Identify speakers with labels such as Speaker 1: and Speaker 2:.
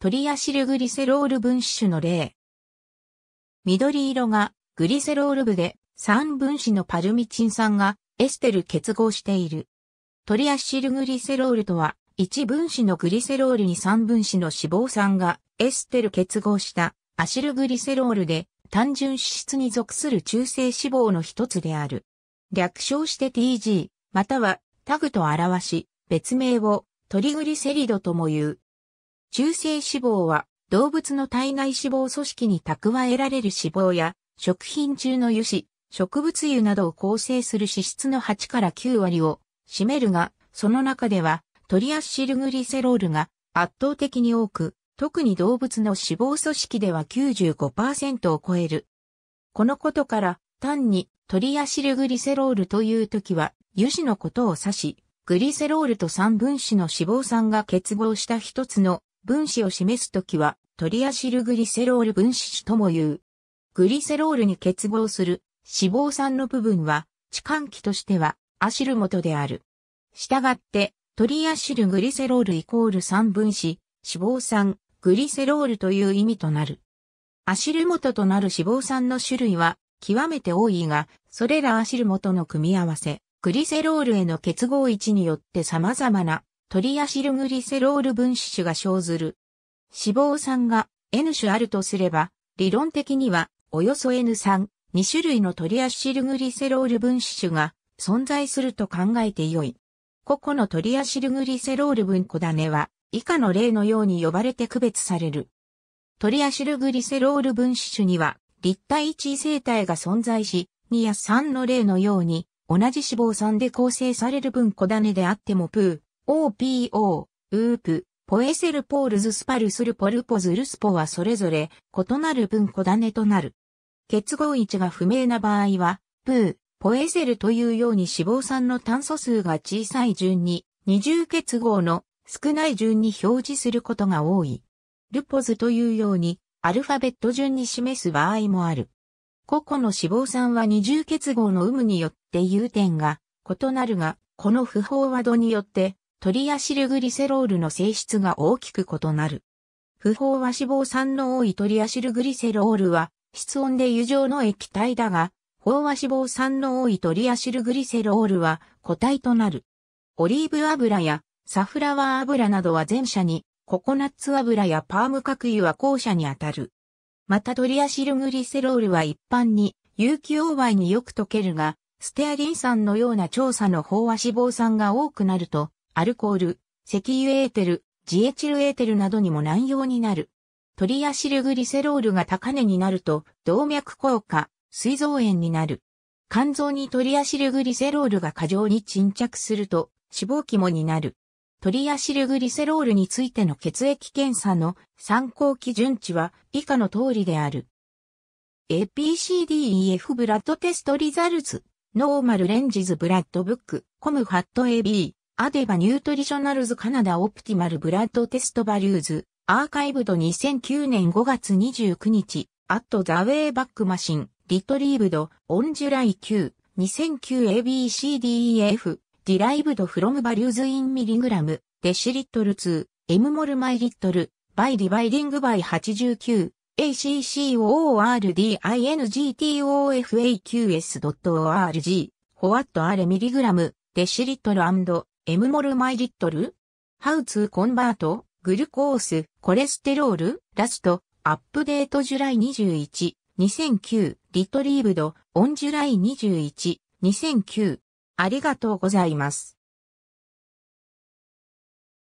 Speaker 1: トリアシルグリセロール分子種の例。緑色がグリセロール部で三分子のパルミチン酸がエステル結合している。トリアシルグリセロールとは、1分子のグリセロールに3分子の脂肪酸がエステル結合したアシルグリセロールで単純脂質に属する中性脂肪の一つである。略称して TG、またはタグと表し、別名をトリグリセリドとも言う。中性脂肪は動物の体内脂肪組織に蓄えられる脂肪や食品中の油脂、植物油などを構成する脂質の8から9割を占めるが、その中ではトリアッシルグリセロールが圧倒的に多く、特に動物の脂肪組織では95%を超える。このことから単にトリアシルグリセロールという時は油脂のことを指し、グリセロールと三分子の脂肪酸が結合した一つの分子を示すときは、トリアシルグリセロール分子種とも言う。グリセロールに結合する脂肪酸の部分は、置換器としてはアシル元である。したがって、トリアシルグリセロールイコール酸分子、脂肪酸、グリセロールという意味となる。アシル元となる脂肪酸の種類は極めて多いが、それらアシル元の組み合わせ、グリセロールへの結合位置によって様々なトリアシルグリセロール分子種が生ずる。脂肪酸が N 種あるとすれば、理論的にはおよそ N3、2種類のトリアシルグリセロール分子種が存在すると考えてよい。個々のトリアシルグリセロール分子種は以下の例のように呼ばれて区別される。トリアシルグリセロール分子種には立体一異性体が存在し、2や3の例のように同じ脂肪酸で構成される分子種であってもプー。OPO、ウープ、ポエセルポールズスパルスルポルポズルスポはそれぞれ異なる文庫種となる。結合位置が不明な場合は、プー、ポエセルというように脂肪酸の炭素数が小さい順に、二重結合の少ない順に表示することが多い。ルポズというように、アルファベット順に示す場合もある。個々の脂肪酸は二重結合の有無によって有点が異なるが、この不飽和度によってトリアシルグリセロールの性質が大きく異なる。不飽和脂肪酸の多いトリアシルグリセロールは、室温で油状の液体だが、飽和脂肪酸の多いトリアシルグリセロールは固体となる。オリーブ油やサフラワー油などは前者に、ココナッツ油やパーム核油は後者にあたる。またトリアシルグリセロールは一般に有機溶媒によく溶けるが、ステアリン酸のような調査の飽和脂肪酸が多くなると、アルコール、石油エーテル、ジエチルエーテルなどにも難用になる。トリアシルグリセロールが高値になると、動脈硬化、膵臓炎になる。肝臓にトリアシルグリセロールが過剰に沈着すると、死亡肝になる。トリアシルグリセロールについての血液検査の参考基準値は以下の通りである。APCDEF ブラッドテストリザルツ、ノーマルレンジズブラッドブック、コムハット AB。アデバニュートリショナルズカナダオプティマルブラッドテストバリューズ、アーカイブド2009年5月29日、アットザウェイバックマシン、リトリーブド、オンジュライ Q、2009ABCDEF、ディライブドフロムバリューズインミリグラム、デシリットル2、M モルマイリットル、バイディバイディングバイ89、ACCOORDINGTOFAQS.org、ホワットアレミリグラム、デシリットル M モルマイリットル ?How to convert グルコース、コレステロール、ラスト、アップデートジュライ21、2009、リトリーブド、オンジュライ21、2009。ありがとうございます。